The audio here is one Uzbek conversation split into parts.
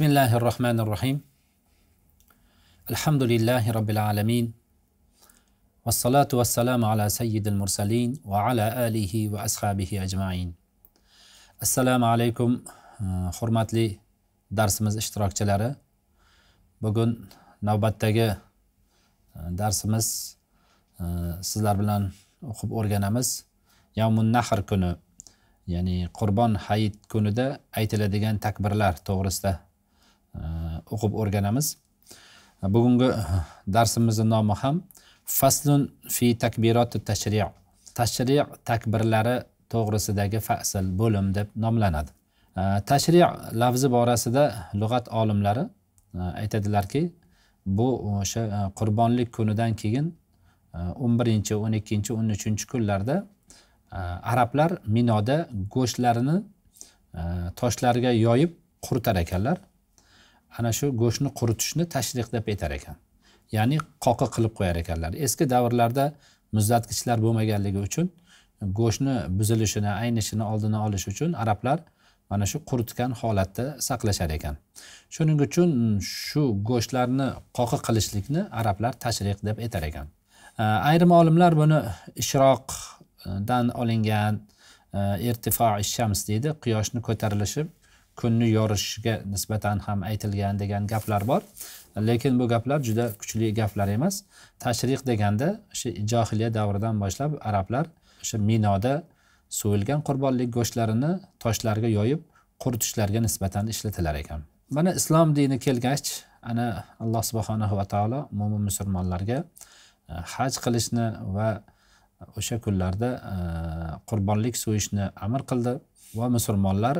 بسم الله الرحمن الرحيم الحمد لله رب العالمين والصلاة والسلام على سيد المرسلين وعلى آله وأصحابه أجمعين السلام عليكم hurmatli darsimiz ishtirokchilari bugun navbatdagi e, darsimiz e, sizlar bilan o'qib o'rganamiz yavmun nahr kuni ya'ni qurbon hayit kunida aytiladigan takbirlar to'g'risida Э, o'qib o'rganamiz bugungi darsimizni nomi ham faslun fi takbiroti tashri tashri takbirlari to'g'risidagi fasl bo'lim deb nomlanadi э, tashri lafzi borasida lug'at olimlari э, aytadilarki bu o'sha qurbonlik kunidan keyin o'n birinchi o'n ikkinchi o'n uchinchi kunlarda arablar minoda go'shtlarini toshlarga yoyib quritar ekanlar ana shu go'shtni quritishni tashrih deb aytar ekan ya'ni qoqi qilib qo'yar ekanlar eski davrlarda muzlatgichlar bo'lmaganligi uchun go'shtni buzilishini aynishini oldini olish uchun arablar mana shu quritgan holatda saqlashar ekan shuning uchun shu go'shtlarni qoqi qilishlikni arablar tashriq deb aytar ekan ayrim olimlar buni ishroqdan olingan irtifo shams deydi quyoshni ko'tarilishi kunni yorishga nisbatan ham aytilgan degan gaplar bor lekin bu gaplar juda kuchli gaplar emas tashriq deganda o'sha johiliya davridan boshlab arablar o'sha minoda so'yilgan qurbonlik go'shtlarini toshlarga yoyib quritishlarga nisbatan ishlatilar ekan mana islom dini kelgach ana alloh subhanahu va taolo mo'min musulmonlarga e, haj qilishni va o'sha kunlarda e, qurbonlik so'yishni amr qildi va musulmonlar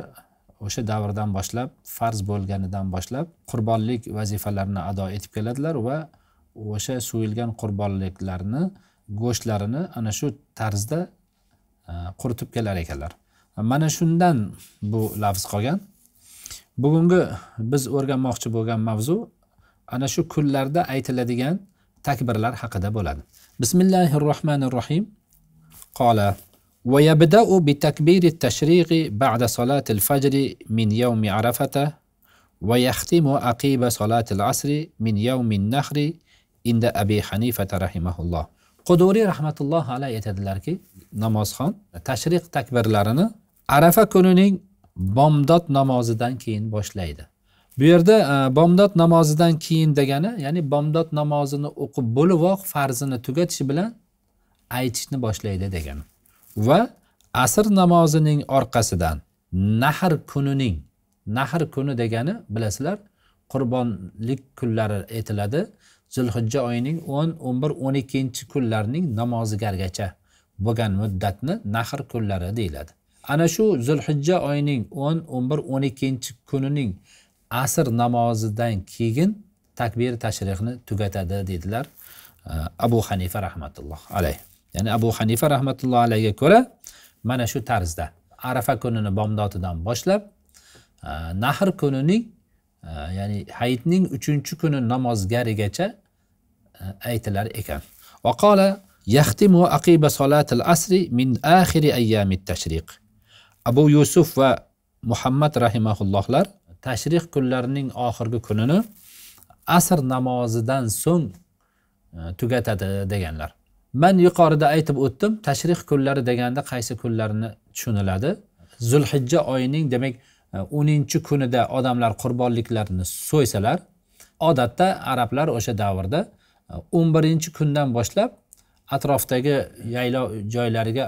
o'sha davrdan boshlab farz bo'lganidan boshlab qurbonlik vazifalarini ado etib keladilar va o'sha so'yilgan qurbonliklarni go'shtlarini ana shu tarzda e, quritib kelar ekanlar mana shundan bu lafz qolgan bugungi biz o'rganmoqchi bo'lgan mavzu ana shu kunlarda aytiladigan takbirlar haqida bo'ladi bismillahi rohmanir rohiym qola ويبدأ بتكبير التشريق بعد صلاة الفجر من يوم عرفة ويختم عقيب صلاة العصر من يوم النحر عند أبي حنيفة رحمه الله quduriy rahmatulloh alayhi aytadilarki namozxon tashriq takbirlarini arafa kunining bomdod namozidan keyin boshlaydi bu yerda bomdod namozidan keyin degani ya'ni bomdod namozini o'qib bo'livoq farzini tugatish bilan aytishni boshlaydi degani va asr namozining orqasidan nahr kunining nahr kuni degani bilasizlar qurbonlik kunlari aytiladi zulhijja oyining o'n o'n bir o'n ikkinchi kunlarining namozigargacha bo'lgan muddatni nahr kunlari deyiladi ana shu zulhijja oyining o'n o'n bir o'n ikkinchi kunining asr namozidan keyin takbir tashrihni tugatadi deydilar abu hanifa rahmatulloh alayhi ya'ni abu hanifa rahmatulloh alayhiga ko'ra mana shu tarzda arafa kunini bomdodidan boshlab e, nahr kunining e, ya'ni hayitning uchinchi kuni namozgarigacha e, aytilar ekan vaqola yaxtimu aqiba solatil asri min axiri ayyami tashriq abu yusuf va muhammad rahimaullohlar tashrih kunlarining oxirgi kunini asr namozidan so'ng tugatadi deganlar man yuqorida aytib o'tdim tashrih kunlari deganda qaysi kunlarni tushuniladi zulhijja oyining demak o'ninchi kunida odamlar qurbonliklarni so'ysalar odatda arablar o'sha davrda o'n birinchi kundan boshlab atrofdagi yaylov joylariga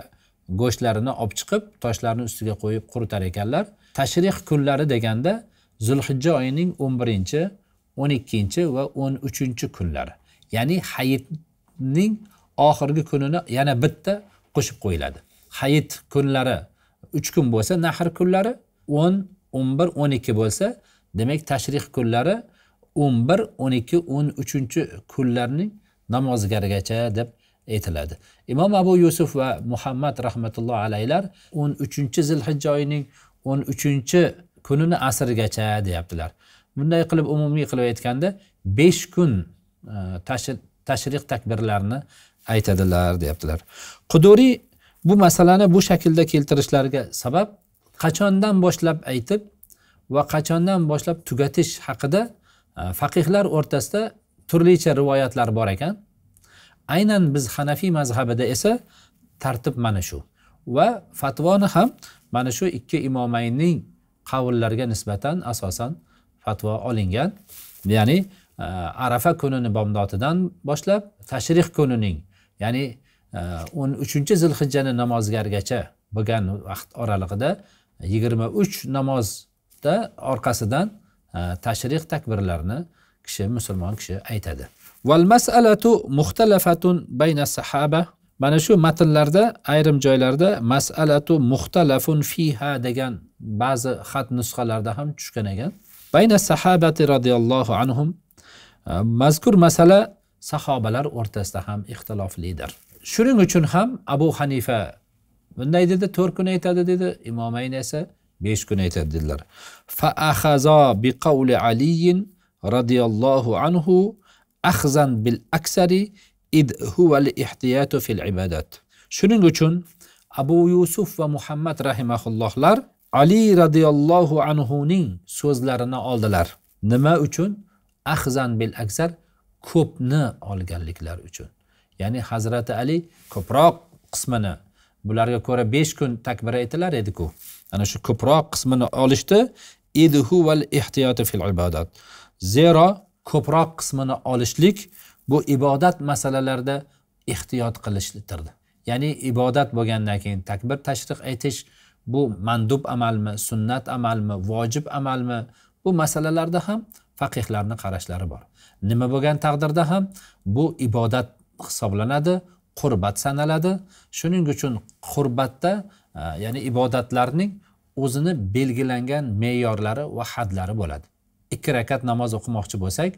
go'shtlarini olib chiqib toshlarni ustiga qo'yib quritar ekanlar tashrih kunlari deganda zulhijja oyining o'n birinchi o'n ikkinchi va o'n uchinchi kunlari ya'ni hayitning oxirgi kunini yana bitta qo'shib qo'yiladi hayit kunlari uch kun bo'lsa nahr kunlari o'n o'n bir o'n ikki bo'lsa demak tashrih kunlari o'n bir o'n ikki o'n uchinchi kunlarning namozgargacha deb aytiladi imom abu yusuf va muhammad rahmatulloh alayhilar o'n uchinchi zilhijja oyining o'n uchinchi kunini asrgacha deyaptilar bunday qilib umumiy qilib aytganda besh kun e, tashrih takbirlarni aytadilar deyaptilar quduriy bu masalani bu shaklda keltirishlariga sabab qachondan boshlab aytib va qachondan boshlab tugatish haqida e, faqihlar o'rtasida turlicha rivoyatlar bor ekan aynan biz hanafiy mazhabida esa tartib mana shu va fatvoni ham mana shu ikki imomayning qavllariga nisbatan asosan fatvo olingan ya'ni e, arafa kunini bomdotidan boshlab tashrih kunining ya'ni e, o'n uchinchi zilhijjani namozgargacha bo'lgan vaqt oralig'ida yigirma uch namozda orqasidan e, tashrih takbirlarini kishi musulmon kishi aytadi val masalatu muxtalafatun bayna sahaba mana shu matnlarda ayrim joylarda masalatu muxtalafun fiha degan ba'zi xat nusxalarda ham tushgan ekan bayna sahabati roziyallohu anhum e, mazkur masala sahobalar o'rtasida ham ixtiloflidir shuning uchun ham abu hanifa bunday dedi to'rt kun aytadi dedi imomayn esa besh kun aytadi dedilar faahazo biqavli aliyin roziyallohu anhu ahzan bil aksari id huval ihtiyatu fil ibadat shuning uchun abu yusuf va muhammad rahimaullohlar ali roziyallohu anhuning so'zlarini oldilar nima uchun ahzan bil aksar ko'pni olganliklari uchun ya'ni hazrati ali ko'proq qismini bularga ko'ra besh kun takbir aytilar ediku ana shu ko'proq qismini olishdi idhu val ehtiyoti fil ibodat zero ko'proq qismini olishlik bu ibodat masalalarida ehtiyot qilishdir ya'ni ibodat bo'lgandan keyin takbir tashriq aytish bu mandub amalmi sunnat amalmi vojib amalmi bu masalalarda ham faqihlarni qarashlari bor nima bo'lgan taqdirda ham bu ibodat hisoblanadi qurbat sanaladi shuning uchun qurbatda e, ya'ni ibodatlarning o'zini belgilangan me'yorlari va hadlari bo'ladi ikki rakat namoz o'qimoqchi bo'lsak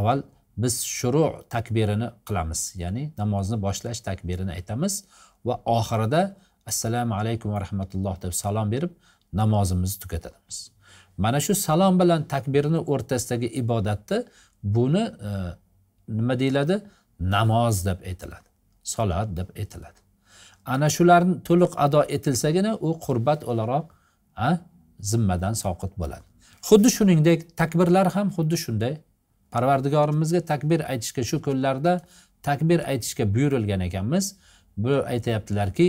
avval biz shuru takbirini qilamiz ya'ni namozni boshlash takbirini aytamiz va oxirida assalomu alaykum va rahmatulloh deb salom berib namozimizni tugatamiz mana shu salom bilan takbirni o'rtasidagi ibodatni buni e, nima deyiladi namoz deb aytiladi salat deb aytiladi ana shularni to'liq ado etilsagina u qurbat o'laroq zimmadan soqit bo'ladi xuddi shuningdek takbirlar ham xuddi shunday parvardigorimizga takbir aytishga shu kunlarda takbir aytishga buyurilgan ekanmiz bu aytyaptilarki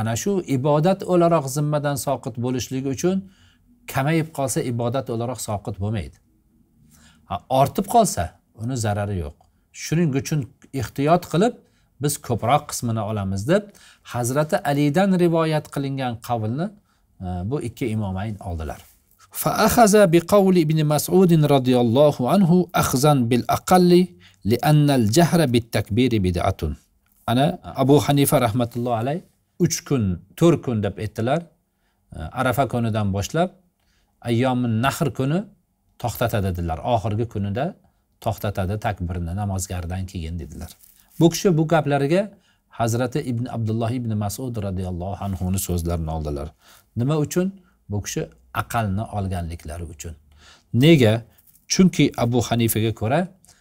ana shu ibodat o'laroq zimmadan soqit bo'lishligi uchun kamayib qolsa ibodat o'laroq soqit bo'lmaydi ortib qolsa uni zarari yo'q shuning uchun ehtiyot qilib biz ko'proq qismini olamiz deb hazrati alidan rivoyat qilingan qavlni e, bu ikki imomayn oldilar فأخذ بقول ابن مسعود رضي الله عنه أخذا بالأقل لأن الجهر بالتكبير بدعة أنا أبو حنيفة رحمة الله عليه uch kun to'rt kun deb aytdilar e, arafa kunidan boshlab ayyomi nahr kuni to'xtatadi dedilar oxirgi kunida to'xtatadi takbirni namozgardan keyin dedilar bu kishi bu gaplariga hazrati ibn abdulloh ibn masud roziyallohu anhuni so'zlarini oldilar nima uchun bu kishi aqlni olganliklari uchun nega chunki abu hanifaga ko'ra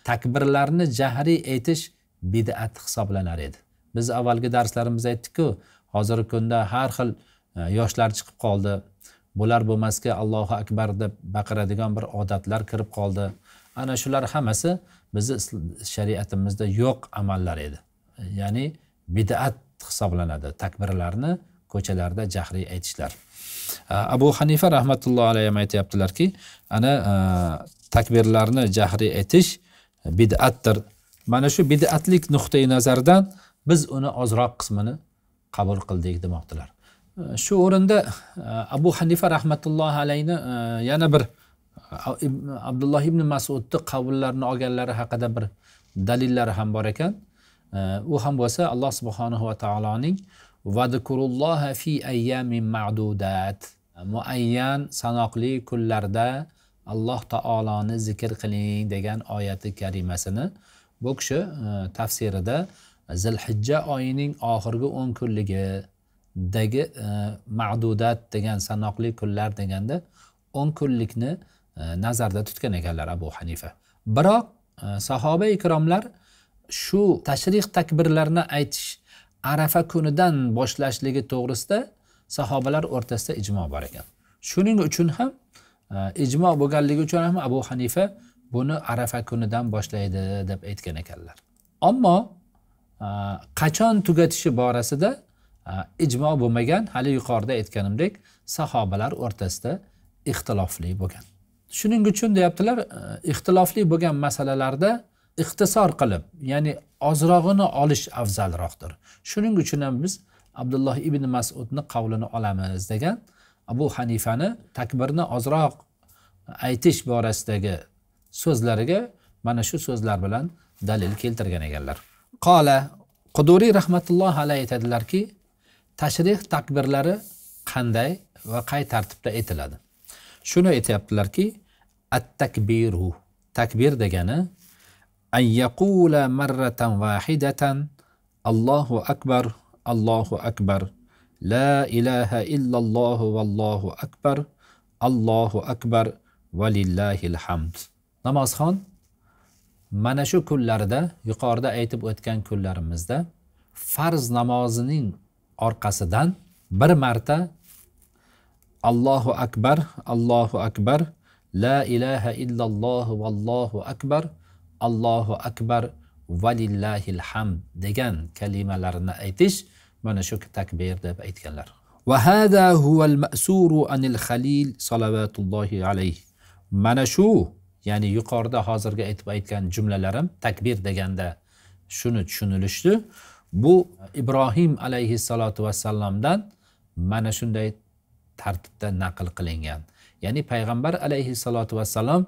takbirlarni jahriy aytish bid'at hisoblanar edi biz avvalgi darslarimizda aytdikku hozirgi kunda har xil e, yoshlar chiqib qoldi bo'lar bo'lmasga allohu akbar deb baqiradigan bir odatlar kirib qoldi ana shular hammasi bizni shariatimizda yo'q amallar edi ya'ni bidat hisoblanadi takbirlarni ko'chalarda jahriy aytishlar abu hanifa rahmatullohi alayhi ham aytyaptilarki ana takbirlarni jahriy aytish bidatdir mana shu bid'atlik nuqtai nazardan biz uni ozroq qismini qabul qildik demoqdilar shu o'rinda e, abu hanifa rahmatullohi alayni e, yana bir e, abdulloh ibn masudni qavullarini olganlari haqida bir dalillari ham bor ekan u ham bo'lsa alloh subhanahu va taoloning fi ayyamin ma'dudat muayyan sanoqli kunlarda alloh taoloni zikr qiling degan oyati karimasini bu kishi tafsirida zilhijja oyining oxirgi o'n kunligi dagi e, ma'dudat degan sanoqli kunlar deganda o'n kunlikni e, nazarda tutgan ekanlar abu hanifa biroq e, sahoba ikromlar shu tashrih takbirlarni aytish arafa kunidan boshlashligi to'g'risida sahobalar o'rtasida ijmo bor ekan shuning uchun ham ijmo bo'lganligi uchun ham abu hanifa buni arafa kunidan boshlaydi deb aytgan ekanlar ammo qachon tugatishi borasida Э, ijmo bo'lmagan hali yuqorida aytganimdek sahobalar o'rtasida ixtilofli bo'lgan shuning uchun deyaptilar e, ixtilofli bo'lgan masalalarda ixtisor qilib ya'ni ozrog'ini olish afzalroqdir shuning uchun ham biz abdulloh ibn masudni qavlini olamiz degan abu hanifani takbirni ozroq aytish borasidagi so'zlariga mana shu so'zlar bilan dalil keltirgan ekanlar qola quduriy rahmatullohi alayhi aytadilarki tashrih takbirlari qanday va qay tartibda aytiladi shuni aytyaptilarki at takbiru takbir degani an yaqula marratan vahidatan allohu akbar allohu akbar la ilaha illallohu vallohu akbar allohu akbar valillahil hamd namozxon mana shu kunlarda yuqorida aytib o'tgan kunlarimizda farz namozining orqasidan bir marta allohu akbar allohu akbar la ilaha illalloh vallohu akbar allohu akbar valillahil ham degan kalimalarni aytish mana shu takbir deb aytganlar mana shu ya'ni yuqorida hozirgi aytib aytgan jumlalarim takbir deganda shuni tushunilishdi bu ibrohim alayhissalotu vassalomdan mana shunday tartibda naql qilingan ya'ni payg'ambar alayhissalotu vassalom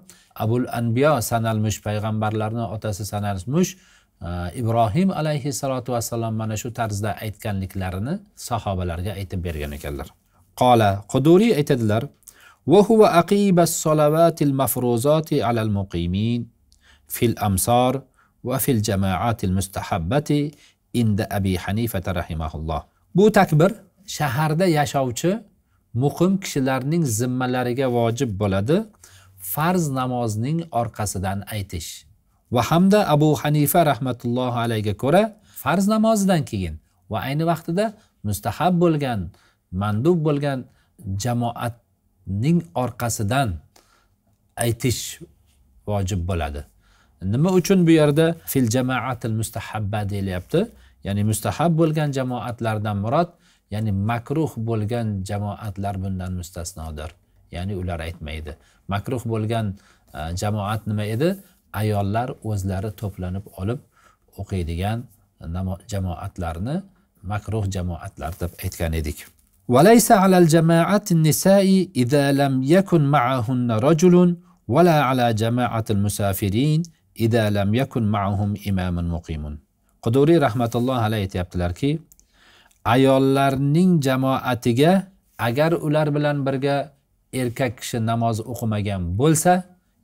abul anbiyo sanalmish payg'ambarlarni otasi sanalmish e, ibrohim alayhissalotu vassalom mana shu tarzda aytganliklarini sahobalarga aytib bergan ekanlar qola quduriy aytadilar وهو أقيب الصلوات المفروضات على المقيمين في الأمصار وفي الجماعات المستحبة inda abi hanifata rahimahulloh bu takbir shaharda yashovchi muqim kishilarning zimmalariga vojib bo'ladi farz namozning orqasidan aytish va hamda abu hanifa rahmatullohi alayhiga ko'ra farz namozidan keyin va ayni vaqtida mustahab bo'lgan mandub bo'lgan jamoatning orqasidan aytish vojib bo'ladi nima uchun bu yerda fil jamoatil mustahabba deyilyapti ya'ni mustahab bo'lgan jamoatlardan murod ya'ni makruh bo'lgan jamoatlar bundan mustasnodir ya'ni ular aytmaydi makruh bo'lgan e, jamoat nima edi ayollar o'zlari to'planib olib o'qiydigan jamoatlarni makruh jamoatlar deb aytgan edik وليس على الجماعة النساء إذا لم يكن معهن رجل ولا على جماعة المسافرين ida rahmatulloh yakun alayhi aytyaptilarki ayollarning jamoatiga agar ular bilan birga erkak kishi namoz o'qimagan bo'lsa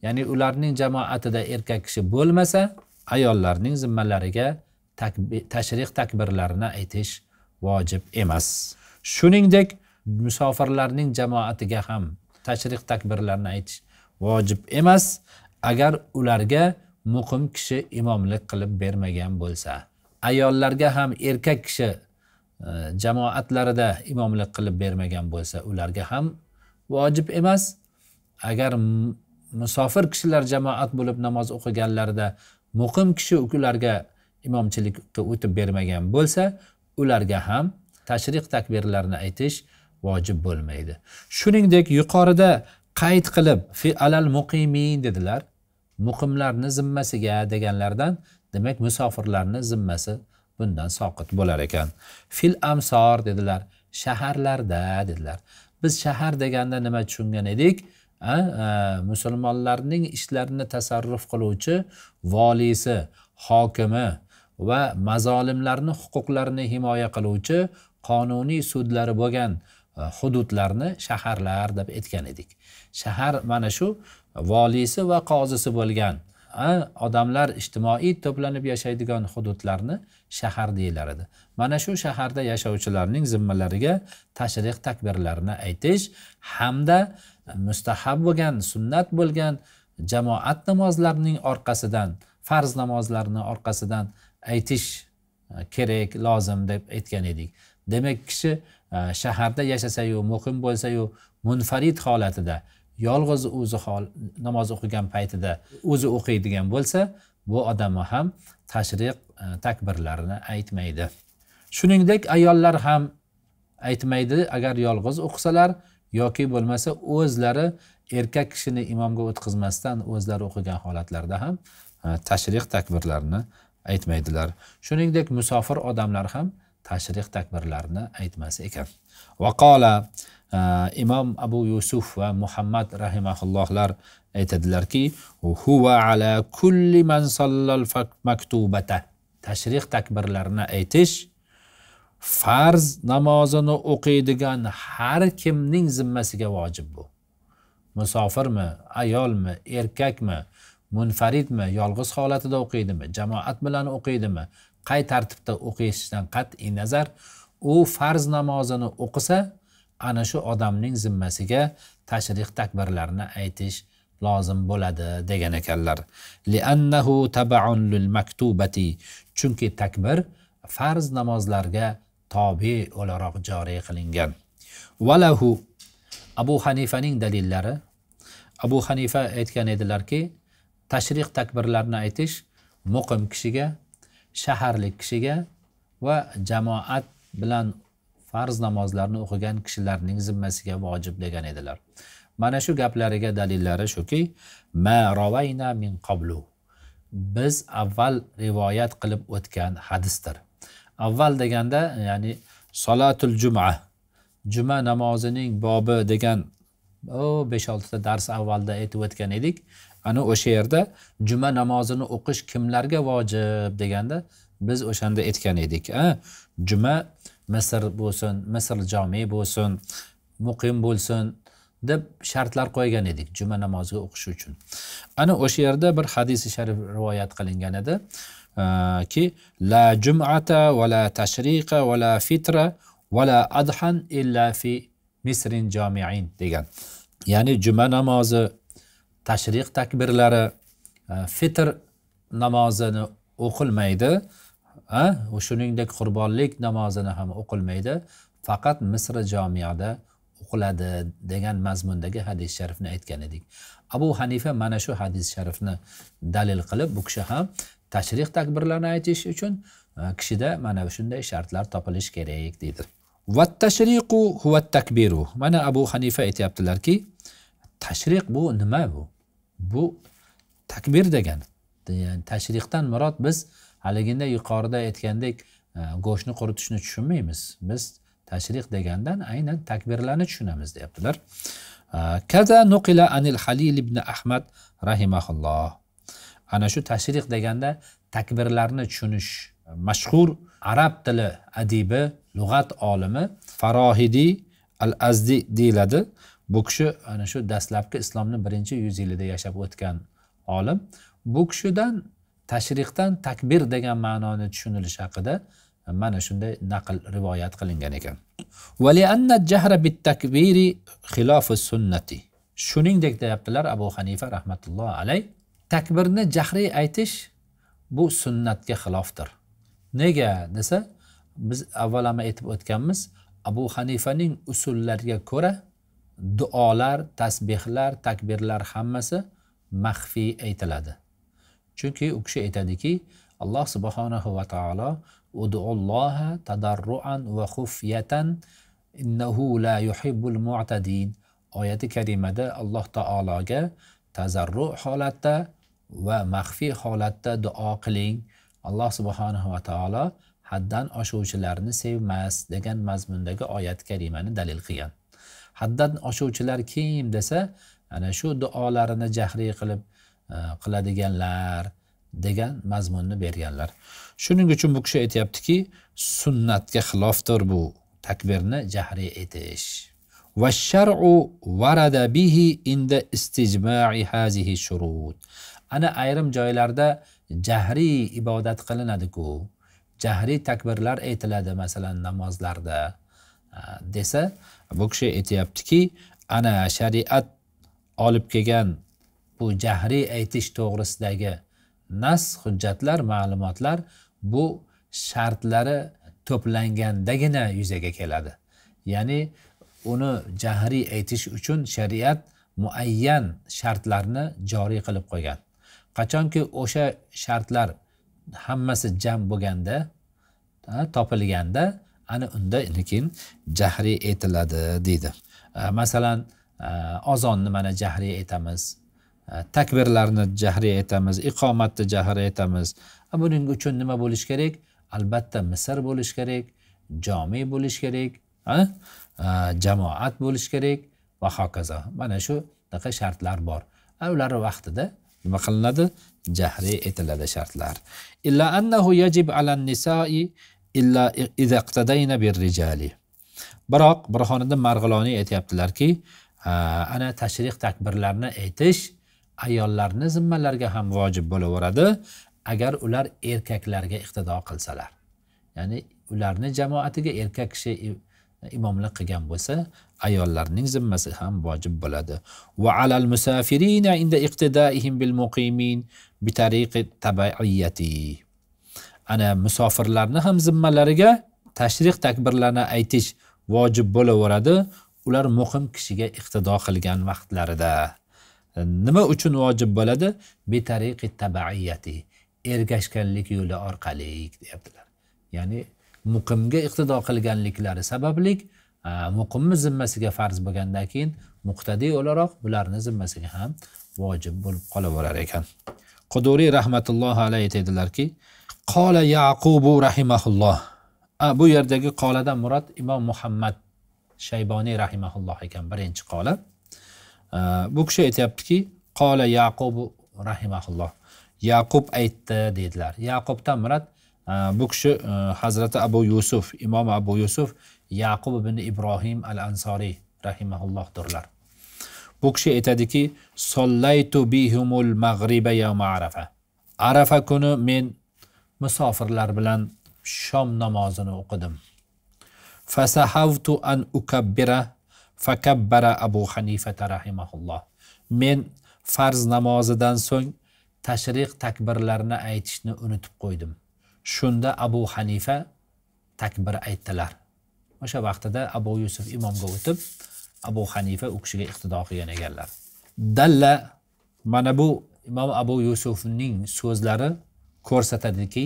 ya'ni ularning jamoatida erkak kishi bo'lmasa ayollarning zimmalariga tashrih takbirlarini aytish vojib emas shuningdek musofirlarning jamoatiga ham tashrih takbirlarini aytish vojib emas agar ularga muqim kishi imomlik qilib bermagan bo'lsa ayollarga ham erkak kishi e, jamoatlarida imomlik qilib bermagan bo'lsa ularga ham vojib emas agar musofir kishilar jamoat bo'lib namoz o'qiganlarida muqim kishi ularga imomchilikka o'tib bermagan bo'lsa ularga ham tashriq takbirlarini aytish vojib bo'lmaydi shuningdek yuqorida qayd qilib fi alal muqimin dedilar muqimlarni zimmasiga deganlardan demak musofirlarni zimmasi bundan soqit bo'lar ekan fil amsor dedilar shaharlarda dedilar biz shahar deganda nima tushungan edik e, musulmonlarning ishlarini tasarruf qiluvchi voliysi hokimi va mazolimlarni huquqlarini himoya qiluvchi qonuniy sudlari bo'lgan e, hududlarni shaharlar deb aytgan edik shahar mana shu voliysi va qozisi bo'lgan odamlar ijtimoiy to'planib yashaydigan hududlarni shahar deyilar edi mana shu shaharda yashovchilarning zimmalariga tashrih takbirlarini aytish hamda mustahab bo'lgan sunnat bo'lgan jamoat namozlarining orqasidan farz namozlarni orqasidan aytish e, kerak lozim deb aytgan edik demak kishi e, shaharda yashasayu muhim bo'lsayu munfarid holatida yolg'iz o'zi namoz o'qigan paytida o'zi o'qiydigan bo'lsa bu odamni ham tashriq e, takbirlarini aytmaydi shuningdek ayollar ham aytmaydi agar yolg'iz o'qisalar yoki bo'lmasa o'zlari erkak kishini imomga o'tkazmasdan o'zlari o'qigan holatlarda ham e, tashriq takbirlarini aytmaydilar shuningdek musofir odamlar ham tashriq takbirlarini aytmas ekan vaqola imom abu yusuf va muhammad rahimaullohlar aytadilarki huva ala kulli man sallal maktubata tashrih takbirlarini aytish farz namozini o'qiydigan har kimning zimmasiga vojib bu musofirmi ayolmi erkakmi munfaridmi yolg'iz holatida o'qiydimi jamoat bilan o'qiydimi qay tartibda o'qiyishidan qat'iy nazar u farz namozini o'qisa ana shu odamning zimmasiga tashrih takbirlarni aytish lozim bo'ladi degan ekanlar lil maktubati chunki takbir farz namozlarga tobe o'laroq joriy qilingan valahu abu hanifaning dalillari abu hanifa aytgan edilarki tashrih takbirlarni aytish muqim kishiga shaharlik kishiga va jamoat bilan farz namozlarni o'qigan kishilarning zimmasiga vojib degan edilar mana shu gaplariga dalillari shuki ma min qablu biz avval rivoyat qilib o'tgan hadisdir avval deganda ya'ni solatul juma juma namozining bobi degan o besh oltita dars avvalda aytib o'tgan edik ana o'sha yerda juma namozini o'qish kimlarga vojib deganda biz o'shanda aytgan edik juma misr bo'lsin misr jomi bo'lsin muqim bo'lsin deb shartlar qo'ygan edik juma namoziga o'qish uchun ana o'sha yerda bir hadisi sharif rivoyat qilingan edi e, ki la jumata va la tashriqa va la fitra va la adhan illa fi misrin jomiin degan ya'ni juma namozi tashriq takbirlari e, fitr namozini o'qilmaydi va shuningdek qurbonlik namozini ham o'qilmaydi faqat misr jomiyada o'qiladi degan mazmundagi hadis sharifni aytgan edik abu hanifa mana shu hadis sharifni dalil qilib bu kishi ham tashrih takbirlarni aytish uchun e, kishida mana shunday shartlar topilishi kerak deydi va tashriqu huva takbiru mana abu hanifa aytyaptilarki tashriq bu nima bu bu takbir degan yani tashriqdan murod biz haliginda yuqorida aytgandek e, go'shtni quritishni tushunmaymiz biz tashrih degandan aynan takbirlarni tushunamiz deyaptilar e, kaza nuqila anil halil ibn ahmad rahimaulloh ana shu tashrih deganda takbirlarni tushunish mashhur arab tili adibi lug'at olimi farohidiy al azdi deyiladi bu kishi ana shu dastlabki islomni birinchi yuz yilida yashab o'tgan olim bu kishidan tashrihdan takbir degan ma'noni tushunilishi haqida mana shunday naql rivoyat qilingan ekan sunnati shuningdek deyaptilar abu hanifa rahmatulloh alay takbirni jahriy aytish bu sunnatga xilofdir nega desa biz avvalama aytib o'tganmiz abu hanifaning usullariga ko'ra duolar tasbehlar takbirlar hammasi maxfiy aytiladi chunki u kishi aytadiki alloh subhanahu va taolo udulloha tadarruan va xufyatan innahu la yuhibbul mu'tadin oyati karimada alloh taologa tazarru holatda va maxfiy holatda duo qiling alloh subhanahu va taolo haddan oshuvchilarni sevmas degan mazmundagi oyat karimani dalil qilgan haddan oshuvchilar kim desa ana shu duolarini jahriy qilib E, qiladiganlar degan mazmunni berganlar shuning uchun bu kishi aytyaptiki sunnatga xilofdir bu takbirni jahriy etish va shar'u varada bihi inda istijmai hazihi shurut ana ayrim joylarda jahriy ibodat qilinadiku jahriy takbirlar aytiladi masalan namozlarda e, desa bu kishi aytyaptiki ana shariat olib kelgan bu jahriy aytish to'g'risidagi nas hujjatlar ma'lumotlar bu shartlari to'plangandagina yuzaga keladi ya'ni uni jahriy aytish uchun shariat muayyan shartlarni joriy qilib qo'ygan qachonki o'sha shartlar hammasi jam bo'lganda topilganda ana unda keyin jahriy aytiladi deydi masalan ozonni mana jahriy aytamiz Э, takbirlarni jahriy aytamiz iqomatni jahriy aytamiz buning uchun nima bo'lishi kerak albatta misr bo'lishi kerak jomiy bo'lishi kerak э, jamoat bo'lishi kerak va hokazo mana shu bunaqa shartlar bor ular vaqtida nima qilinadi jahriy etiladi shartlar illa annahu yajib nisai illa idaqtadayna birrijali biroq bir xonada marg'iloniy aytyaptilarki э, ana tashrih takbirlarni aytish ayollarni zimmalariga ham vojib bo'laveradi agar ular erkaklarga iqtido qilsalar ya'ni ularni jamoatiga erkak kishi imomlik qilgan bo'lsa ayollarning zimmasi ham vojib bo'ladi va alal musafirina inda iqtidaihim bil muqimin bi tariqi tabaiyati ana musofirlarni ham zimmalariga tashrih takbirlarni aytish vojib bo'laveradi ular muhim kishiga iqtido qilgan vaqtlarida E, nima uchun vojib bo'ladi betariqi tabaiyati ergashganlik yo'li orqali deyaptilar ya'ni muqimga iqtido qilganliklari sabablik e, muqimni zimmasiga farz bo'lgandan keyin muqtadiy o'laroq bularni zimmasiga ham vojib bo'lib qolaverar ekan quduriy rahmatullohi alayhi aytadilarki qola yaqubu rahimaulloh bu yerdagi qoladan murod imom muhammad shayboniy rahimaulloh ekan birinchi qola bu kishi aytyaptiki qola yaqub rahimaulloh yaqub aytdi deydilar yaqubdan murad e, bu kishi e, hazrati abu yusuf imom abu yusuf yaqub ibn ibrohim al ansoriy rahimaullohdirlar bu kishi aytadiki sollaytu bihumul mag'riba yavma arafa arafa kuni men musofirlar bilan shom namozini o'qidim fasahavtu an ukabbira fakabbara abu hanifata rahimaulloh men farz namozidan so'ng tashriq takbirlarni aytishni unutib qo'ydim shunda abu hanifa takbir aytdilar o'sha vaqtida abu yusuf imomga o'tib abu hanifa u kishiga iqtido qilgan ekanlar dalla mana bu imom abu yusufning so'zlari ko'rsatadiki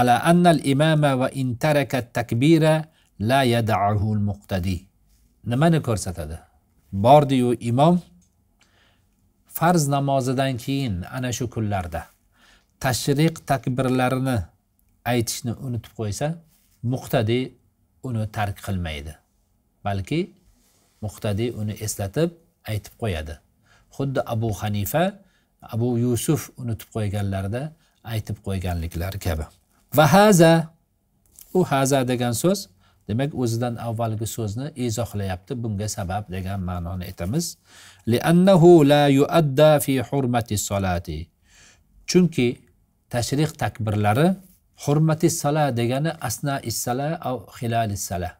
ala annal imama va intaraka takbira la yada'uhu muqtadi nimani ko'rsatadi bordiyu imom farz namozidan keyin ana shu kunlarda tashriq takbirlarini aytishni unutib qo'ysa muqtadiy uni tark qilmaydi balki muqtadiy uni eslatib aytib qo'yadi xuddi abu hanifa abu yusuf unutib qo'yganlarida aytib qo'yganliklari kabi va haza u haza degan so'z demak o'zidan avvalgi so'zni izohlayapti bunga sabab degan ma'noni aytamiz liannahu la yuadda fi hurmati chunki tashrih takbirlari hurmati sala degani asna issala av hilali sala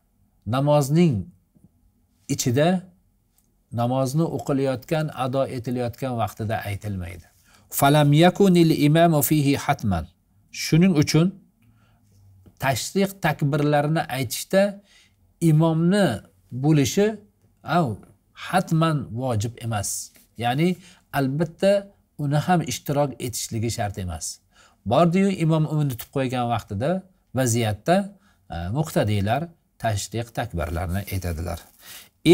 namozning ichida namozni o'qilayotgan ado etilayotgan vaqtida aytilmaydi falam yakunil imamu fihi hatman shuning uchun tashriq takbirlarini aytishda imomni bo'lishi av hatman vojib emas ya'ni albatta uni ham ishtirok etishligi shart emas bordiyu imom unutib qo'ygan vaqtida vaziyatda e, muqtadiylar tashriq takbirlarni aytadilar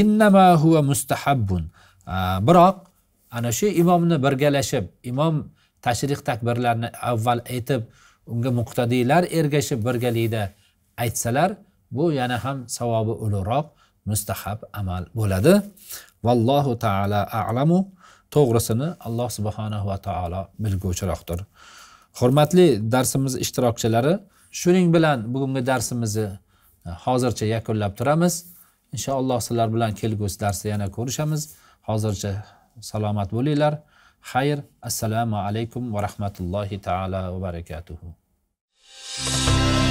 innama huva mustahabbun e, biroq ana shu imomni birgalashib imom tashriq takbirlarni avval aytib unga muqtadiylar ergashib birgalikda aytsalar bu yana ham savobi ulug'roq mustahab amal bo'ladi vallohu taala alamu to'g'risini alloh subhanahu va taolo bilguvchiroqdir hurmatli darsimiz ishtirokchilari shuning bilan bugungi darsimizni e, hozircha yakunlab turamiz inshaalloh sizlar bilan kelgusi darsda yana ko'rishamiz hozircha salomat bo'linglar خير السلام عليكم ورحمة الله تعالى وبركاته.